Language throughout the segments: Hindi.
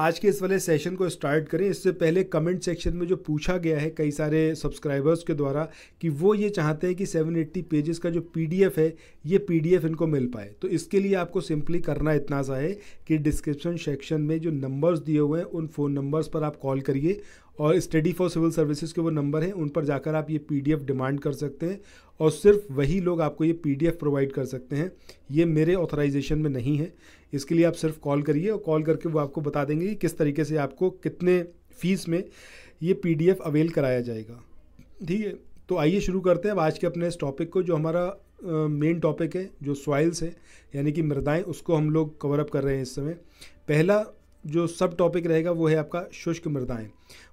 आज के इस वाले सेशन को स्टार्ट करें इससे पहले कमेंट सेक्शन में जो पूछा गया है कई सारे सब्सक्राइबर्स के द्वारा कि वो ये चाहते हैं कि 780 पेजेस का जो पीडीएफ है ये पीडीएफ इनको मिल पाए तो इसके लिए आपको सिंपली करना इतना सा है कि डिस्क्रिप्शन सेक्शन में जो नंबर्स दिए हुए हैं उन फ़ोन नंबर्स पर आप कॉल करिए और स्टडी फॉर सिविल सर्विसेज के वो नंबर हैं उन पर जाकर आप ये पी डिमांड कर सकते हैं और सिर्फ वही लोग आपको ये पी प्रोवाइड कर सकते हैं ये मेरे ऑथराइजेशन में नहीं है इसके लिए आप सिर्फ कॉल करिए और कॉल करके वो आपको बता देंगे कि किस तरीके से आपको कितने फ़ीस में ये पी अवेल कराया जाएगा ठीक है तो आइए शुरू करते हैं अब आज के अपने इस टॉपिक को जो हमारा मेन uh, टॉपिक है जो सॉइल्स है यानी कि मृदाएँ उसको हम लोग कवर अप कर रहे हैं इस समय पहला जो सब टॉपिक रहेगा वो है आपका शुष्क मृदाएँ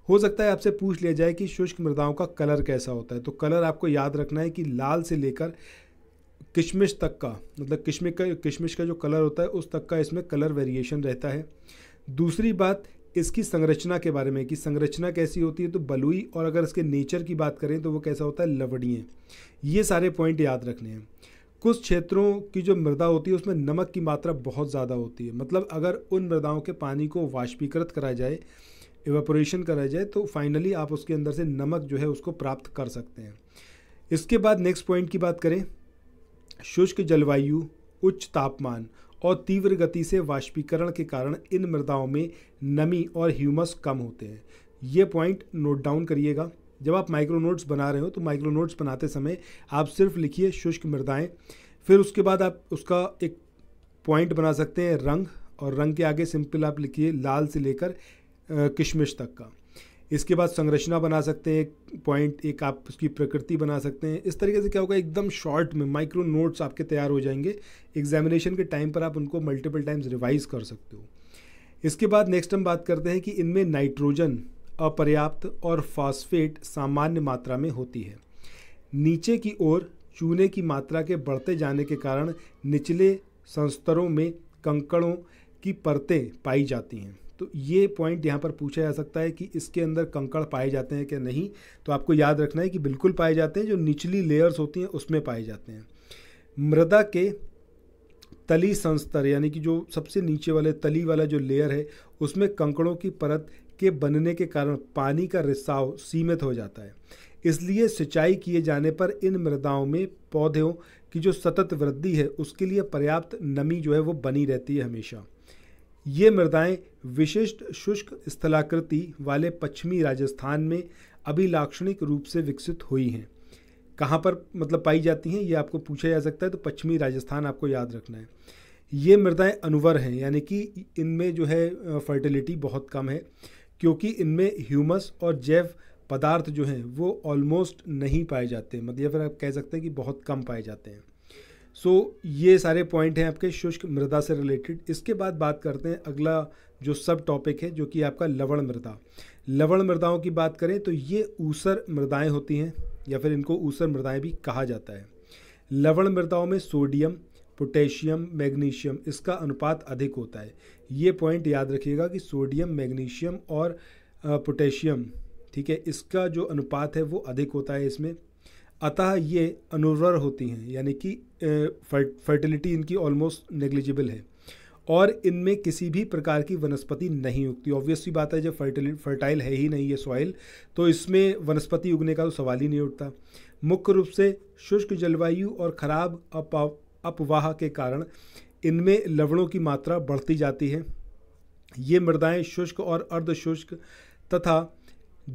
हो सकता है आपसे पूछ लिया जाए कि शुष्क मृदाओं का कलर कैसा होता है तो कलर आपको याद रखना है कि लाल से लेकर किशमिश तक का मतलब किशमिश का किशमिश का जो कलर होता है उस तक का इसमें कलर वेरिएशन रहता है दूसरी बात इसकी संरचना के बारे में कि संरचना कैसी होती है तो बलुई और अगर इसके नेचर की बात करें तो वो कैसा होता है लवणीय ये सारे पॉइंट याद रखने हैं कुछ क्षेत्रों की जो मृदा होती है उसमें नमक की मात्रा बहुत ज़्यादा होती है मतलब अगर उन मृदाओं के पानी को वाष्पीकृत कराया जाए एवेपोरेशन कराया जाए तो फाइनली आप उसके अंदर से नमक जो है उसको प्राप्त कर सकते हैं इसके बाद नेक्स्ट पॉइंट की बात करें शुष्क जलवायु उच्च तापमान और तीव्र गति से वाष्पीकरण के कारण इन मृदाओं में नमी और ह्यूमस कम होते हैं ये पॉइंट नोट डाउन करिएगा जब आप माइक्रो नोट्स बना रहे हो तो माइक्रो नोट्स बनाते समय आप सिर्फ लिखिए शुष्क मृदाएँ फिर उसके बाद आप उसका एक पॉइंट बना सकते हैं रंग और रंग के आगे सिंपल आप लिखिए लाल से लेकर किशमिश तक का इसके बाद संरचना बना सकते हैं एक पॉइंट एक आप उसकी प्रकृति बना सकते हैं इस तरीके से क्या होगा एकदम शॉर्ट में माइक्रो नोट्स आपके तैयार हो जाएंगे एग्जामिनेशन के टाइम पर आप उनको मल्टीपल टाइम्स रिवाइज कर सकते हो इसके बाद नेक्स्ट हम बात करते हैं कि इनमें नाइट्रोजन अपर्याप्त और फॉस्फेट सामान्य मात्रा में होती है नीचे की ओर चूने की मात्रा के बढ़ते जाने के कारण निचले संस्तरों में कंकड़ों की परतें पाई जाती हैं तो ये पॉइंट यहाँ पर पूछा जा सकता है कि इसके अंदर कंकड़ पाए जाते हैं कि नहीं तो आपको याद रखना है कि बिल्कुल पाए जाते हैं जो निचली लेयर्स होती हैं उसमें पाए जाते हैं मृदा के तली संस्तर यानी कि जो सबसे नीचे वाले तली वाला जो लेयर है उसमें कंकड़ों की परत के बनने के कारण पानी का रिसाव सीमित हो जाता है इसलिए सिंचाई किए जाने पर इन मृदाओं में पौधों की जो सतत वृद्धि है उसके लिए पर्याप्त नमी जो है वो बनी रहती है हमेशा ये मृदाएं विशिष्ट शुष्क स्थलाकृति वाले पश्चिमी राजस्थान में अभिलाक्षणिक रूप से विकसित हुई हैं कहाँ पर मतलब पाई जाती हैं ये आपको पूछा जा सकता है तो पश्चिमी राजस्थान आपको याद रखना है ये मृदाएं अनुवर हैं यानी कि इनमें जो है फर्टिलिटी बहुत कम है क्योंकि इनमें ह्यूमस और जैव पदार्थ जो हैं वो ऑलमोस्ट नहीं पाए जाते मतलब या फिर आप कह सकते हैं कि बहुत कम पाए जाते हैं सो so, ये सारे पॉइंट हैं आपके शुष्क मृदा से रिलेटेड इसके बाद बात करते हैं अगला जो सब टॉपिक है जो कि आपका लवण मृदा लवण मृदाओं की बात करें तो ये ऊसर मृदाएं होती हैं या फिर इनको ऊसर मृदाएं भी कहा जाता है लवण मृदाओं में सोडियम पोटेशियम मैग्नीशियम इसका अनुपात अधिक होता है ये पॉइंट याद रखिएगा कि सोडियम मैग्नीशियम और पोटेशियम ठीक है इसका जो अनुपात है वो अधिक होता है इसमें अतः ये अनुर्वर होती हैं यानी कि फर्टिलिटी इनकी ऑलमोस्ट नेग्लिजिबल है और इनमें किसी भी प्रकार की वनस्पति नहीं उगती ऑब्वियसली बात है जब फर्टिल फर्टाइल है ही नहीं ये सॉइल तो इसमें वनस्पति उगने का तो सवाल ही नहीं उठता मुख्य रूप से शुष्क जलवायु और ख़राब अपवाह के कारण इनमें लवणों की मात्रा बढ़ती जाती है ये मृदाएँ शुष्क और अर्धशुष्क तथा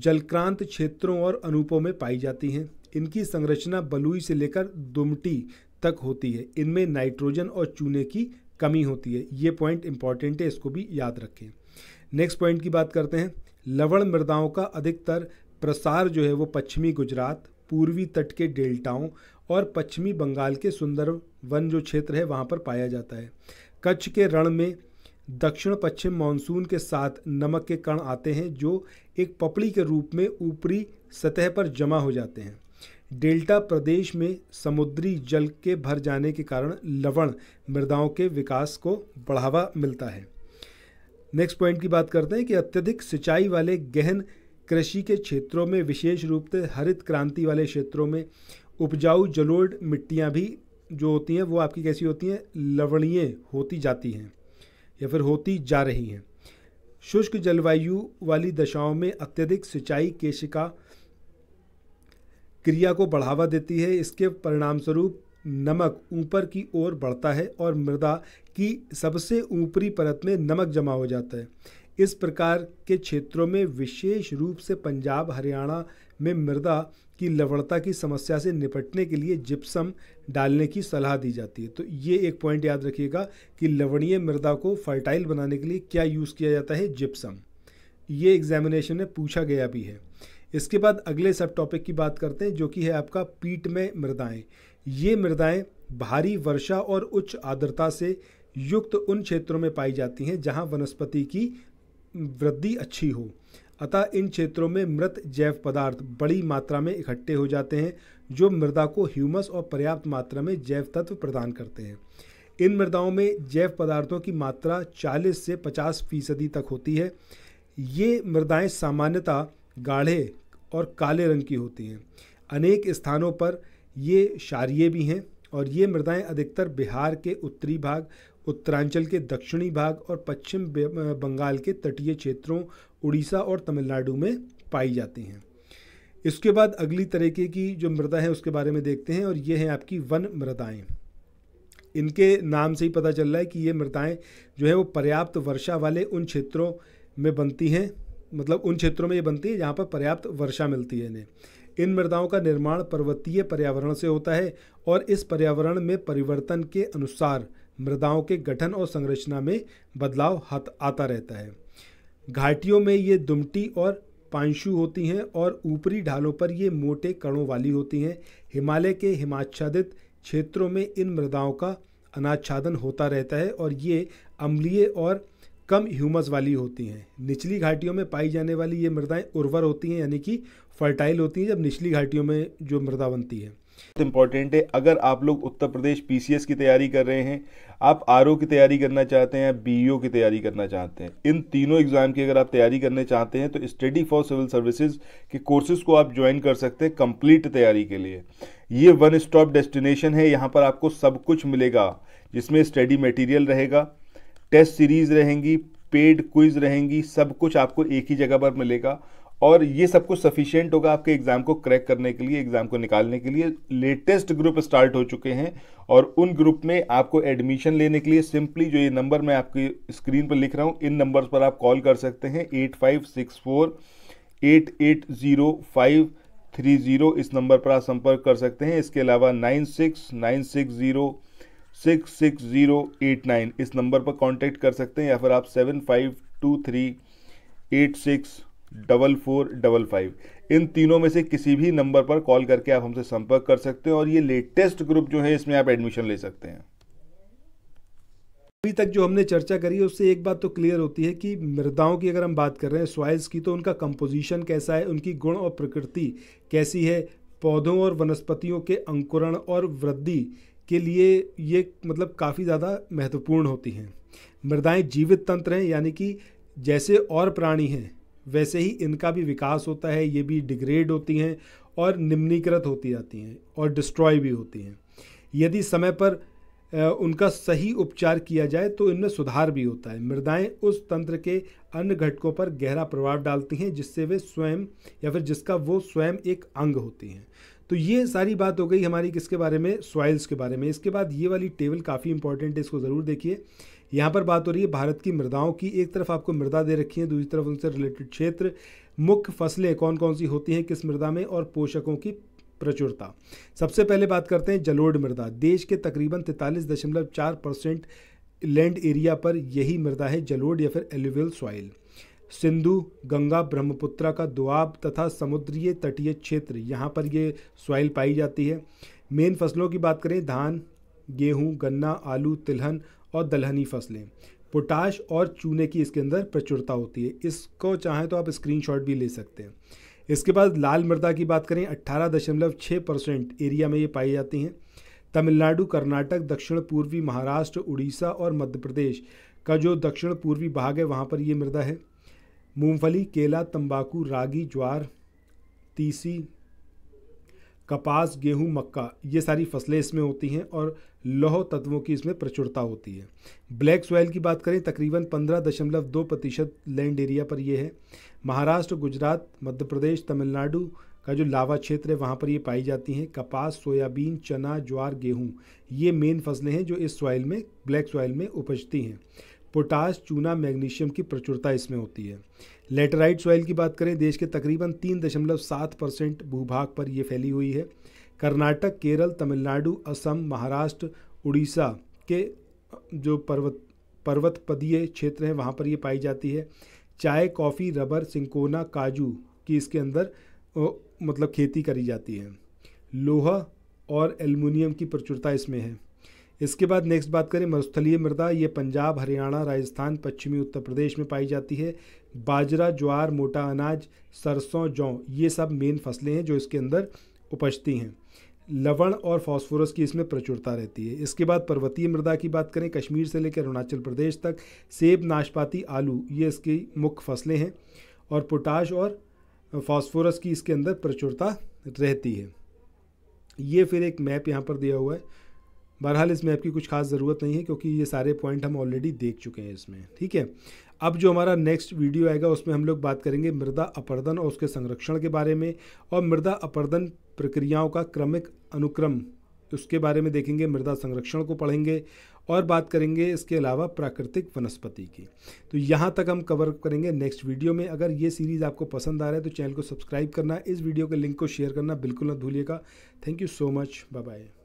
जलक्रांत क्षेत्रों और अनूपों में पाई जाती हैं इनकी संरचना बलुई से लेकर दुमटी तक होती है इनमें नाइट्रोजन और चूने की कमी होती है ये पॉइंट इंपॉर्टेंट है इसको भी याद रखें नेक्स्ट पॉइंट की बात करते हैं लवण मृदाओं का अधिकतर प्रसार जो है वो पश्चिमी गुजरात पूर्वी तट के डेल्टाओं और पश्चिमी बंगाल के सुंदर वन जो क्षेत्र है वहाँ पर पाया जाता है कच्छ के रण में दक्षिण पश्चिम मानसून के साथ नमक के कण आते हैं जो एक पपड़ी के रूप में ऊपरी सतह पर जमा हो जाते हैं डेल्टा प्रदेश में समुद्री जल के भर जाने के कारण लवण मृदाओं के विकास को बढ़ावा मिलता है नेक्स्ट पॉइंट की बात करते हैं कि अत्यधिक सिंचाई वाले गहन कृषि के क्षेत्रों में विशेष रूप से हरित क्रांति वाले क्षेत्रों में उपजाऊ जलोड मिट्टियाँ भी जो होती हैं वो आपकी कैसी होती हैं लवणीय होती जाती हैं या फिर होती जा रही हैं शुष्क जलवायु वाली दशाओं में अत्यधिक सिंचाई केशिका क्रिया को बढ़ावा देती है इसके परिणामस्वरूप नमक ऊपर की ओर बढ़ता है और मृदा की सबसे ऊपरी परत में नमक जमा हो जाता है इस प्रकार के क्षेत्रों में विशेष रूप से पंजाब हरियाणा में मृदा की लवणता की समस्या से निपटने के लिए जिप्सम डालने की सलाह दी जाती है तो ये एक पॉइंट याद रखिएगा कि लवणीय मृदा को फर्टाइल बनाने के लिए क्या यूज़ किया जाता है जिप्सम ये एग्जामिनेशन में पूछा गया भी है इसके बाद अगले सब टॉपिक की बात करते हैं जो कि है आपका पीठ में मृदाएँ ये मृदाएँ भारी वर्षा और उच्च आर्द्रता से युक्त उन क्षेत्रों में पाई जाती हैं जहाँ वनस्पति की वृद्धि अच्छी हो अतः इन क्षेत्रों में मृत जैव पदार्थ बड़ी मात्रा में इकट्ठे हो जाते हैं जो मृदा को ह्यूमस और पर्याप्त मात्रा में जैव तत्व प्रदान करते हैं इन मृदाओं में जैव पदार्थों की मात्रा 40 से 50 फीसदी तक होती है ये मृदाएँ सामान्यतः गाढ़े और काले रंग की होती हैं अनेक स्थानों पर ये शारिये भी हैं और ये मृदाएं अधिकतर बिहार के उत्तरी भाग उत्तरांचल के दक्षिणी भाग और पश्चिम बंगाल के तटीय क्षेत्रों उड़ीसा और तमिलनाडु में पाई जाती हैं इसके बाद अगली तरीके की जो मृदा है उसके बारे में देखते हैं और ये हैं आपकी वन मृदाएँ इनके नाम से ही पता चल रहा है कि ये मृदाएँ जो है वो पर्याप्त वर्षा वाले उन क्षेत्रों में बनती हैं मतलब उन क्षेत्रों में ये बनती है जहाँ पर पर्याप्त वर्षा मिलती है इन्हें इन मृदाओं का निर्माण पर्वतीय पर्यावरण से होता है और इस पर्यावरण में परिवर्तन के अनुसार मृदाओं के गठन और संरचना में बदलाव हत आता रहता है घाटियों में ये दुमटी और पांशु होती हैं और ऊपरी ढालों पर ये मोटे कणों वाली होती हैं हिमालय के हिमाच्छादित क्षेत्रों में इन मृदाओं का अनाच्छादन होता रहता है और ये अम्लीय और कम ह्यूमस वाली होती हैं निचली घाटियों में पाई जाने वाली ये मृदाएं उर्वर होती हैं यानी कि फर्टाइल होती हैं जब निचली घाटियों में जो मृदा बनती है इम्पॉर्टेंट है अगर आप लोग उत्तर प्रदेश पीसीएस की तैयारी कर रहे हैं आप आर की तैयारी करना चाहते हैं बीईओ e की तैयारी करना चाहते हैं इन तीनों एग्ज़ाम की अगर आप तैयारी करने चाहते हैं तो स्टडी फॉर सिविल सर्विसेज के कोर्सेज़ को आप ज्वाइन कर सकते हैं कंप्लीट तैयारी के लिए ये वन स्टॉप डेस्टिनेशन है यहाँ पर आपको सब कुछ मिलेगा जिसमें स्टडी मटेरियल रहेगा टेस्ट सीरीज़ रहेंगी पेड क्विज रहेंगी सब कुछ आपको एक ही जगह पर मिलेगा और ये सब कुछ सफिशियंट होगा आपके एग्ज़ाम को क्रैक करने के लिए एग्ज़ाम को निकालने के लिए लेटेस्ट ग्रुप स्टार्ट हो चुके हैं और उन ग्रुप में आपको एडमिशन लेने के लिए सिंपली जो ये नंबर मैं आपकी स्क्रीन पर लिख रहा हूँ इन नंबर्स पर आप कॉल कर सकते हैं eight five six four eight eight zero five three zero इस नंबर पर आप संपर्क कर सकते हैं इसके अलावा nine six nine six zero six six zero eight nine इस नंबर पर कांटेक्ट कर सकते हैं या फिर आप seven five two three eight six double four double five इन तीनों में से किसी भी नंबर पर कॉल करके आप हमसे संपर्क कर सकते हैं और ये लेटेस्ट ग्रुप जो है इसमें आप एडमिशन ले सकते हैं अभी तक जो हमने चर्चा करी है उससे एक बात तो क्लियर होती है कि मृदाओं की अगर हम बात कर रहे हैं सॉइल्स की तो उनका कंपोजिशन कैसा है उनकी गुण और प्रकृति कैसी है पौधों और वनस्पतियों के अंकुरण और वृद्धि के लिए ये मतलब काफ़ी ज़्यादा महत्वपूर्ण होती हैं मृदाएँ जीवित तंत्र हैं यानी कि जैसे और प्राणी हैं वैसे ही इनका भी विकास होता है ये भी डिग्रेड होती हैं और निम्नीकृत होती जाती हैं और डिस्ट्रॉय भी होती हैं यदि समय पर उनका सही उपचार किया जाए तो इनमें सुधार भी होता है मृदाएं उस तंत्र के अन्य घटकों पर गहरा प्रभाव डालती हैं जिससे वे स्वयं या फिर जिसका वो स्वयं एक अंग होती हैं तो ये सारी बात हो गई हमारी किसके बारे में सॉइल्स के बारे में इसके बाद ये वाली टेबल काफ़ी इंपॉर्टेंट है इसको ज़रूर देखिए यहाँ पर बात हो रही है भारत की मृदाओं की एक तरफ आपको मृदा दे रखी है दूसरी तरफ उनसे रिलेटेड क्षेत्र मुख्य फसलें कौन कौन सी होती हैं किस मृदा में और पोषकों की प्रचुरता सबसे पहले बात करते हैं जलोढ़ मृदा देश के तकरीबन तैंतालीस दशमलव चार परसेंट लैंड एरिया पर यही मृदा है जलोड या फिर एलिवल सॉइल सिंधु गंगा ब्रह्मपुत्रा का दुआब तथा समुद्रीय तटीय क्षेत्र यहाँ पर ये सॉइल पाई जाती है मेन फसलों की बात करें धान गेहूँ गन्ना आलू तिलहन और दलहनी फसलें पोटाश और चूने की इसके अंदर प्रचुरता होती है इसको चाहें तो आप स्क्रीनशॉट भी ले सकते हैं इसके बाद लाल मृदा की बात करें छः परसेंट एरिया में ये पाई जाती हैं तमिलनाडु कर्नाटक दक्षिण पूर्वी महाराष्ट्र उड़ीसा और मध्य प्रदेश का जो दक्षिण पूर्वी भाग है वहाँ पर ये मृदा है मूंगफली केला तंबाकू रागी ज्वार तीसी कपास गेहूं मक्का ये सारी फसलें इसमें होती हैं और लौह तत्वों की इसमें प्रचुरता होती है ब्लैक सॉइल की बात करें तकरीबन पंद्रह दशमलव दो प्रतिशत लैंड एरिया पर यह है महाराष्ट्र गुजरात मध्य प्रदेश तमिलनाडु का जो लावा क्षेत्र है वहाँ पर ये पाई जाती हैं कपास सोयाबीन चना ज्वार गेहूँ ये मेन फसलें हैं जो इस सॉइल में ब्लैक सॉइल में उपजती हैं पोटास चूना मैग्नीशियम की प्रचुरता इसमें होती है लेटराइट सॉइल की बात करें देश के तकरीबन तीन दशमलव सात परसेंट भूभाग पर यह फैली हुई है कर्नाटक केरल तमिलनाडु असम महाराष्ट्र उड़ीसा के जो पर्वत पर्वतपदीय क्षेत्र हैं वहाँ पर ये पाई जाती है चाय कॉफ़ी रबर सिंकोना काजू की इसके अंदर मतलब खेती करी जाती है लोहा और एल्युमिनियम की प्रचुरता इसमें है इसके बाद नेक्स्ट बात करें मरुस्थलीय मृदा ये पंजाब हरियाणा राजस्थान पश्चिमी उत्तर प्रदेश में पाई जाती है बाजरा ज्वार मोटा अनाज सरसों जौ ये सब मेन फसलें हैं जो इसके अंदर उपजती हैं लवण और फास्फोरस की इसमें प्रचुरता रहती है इसके बाद पर्वतीय मृदा की बात करें कश्मीर से लेकर अरुणाचल प्रदेश तक सेब नाशपाती आलू ये इसकी मुख्य फसलें हैं और पोटाश और फास्फोरस की इसके अंदर प्रचुरता रहती है ये फिर एक मैप यहाँ पर दिया हुआ है बहरहाल इस मैप की कुछ खास ज़रूरत नहीं है क्योंकि ये सारे पॉइंट हम ऑलरेडी देख चुके हैं इसमें ठीक है अब जो हमारा नेक्स्ट वीडियो आएगा उसमें हम लोग बात करेंगे मृदा अपर्दन और उसके संरक्षण के बारे में और मृदा अपर्दन प्रक्रियाओं का क्रमिक अनुक्रम उसके बारे में देखेंगे मृदा संरक्षण को पढ़ेंगे और बात करेंगे इसके अलावा प्राकृतिक वनस्पति की तो यहाँ तक हम कवर करेंगे नेक्स्ट वीडियो में अगर ये सीरीज़ आपको पसंद आ रहा है तो चैनल को सब्सक्राइब करना इस वीडियो के लिंक को शेयर करना बिल्कुल ना भूलिएगा thank you so much bye bye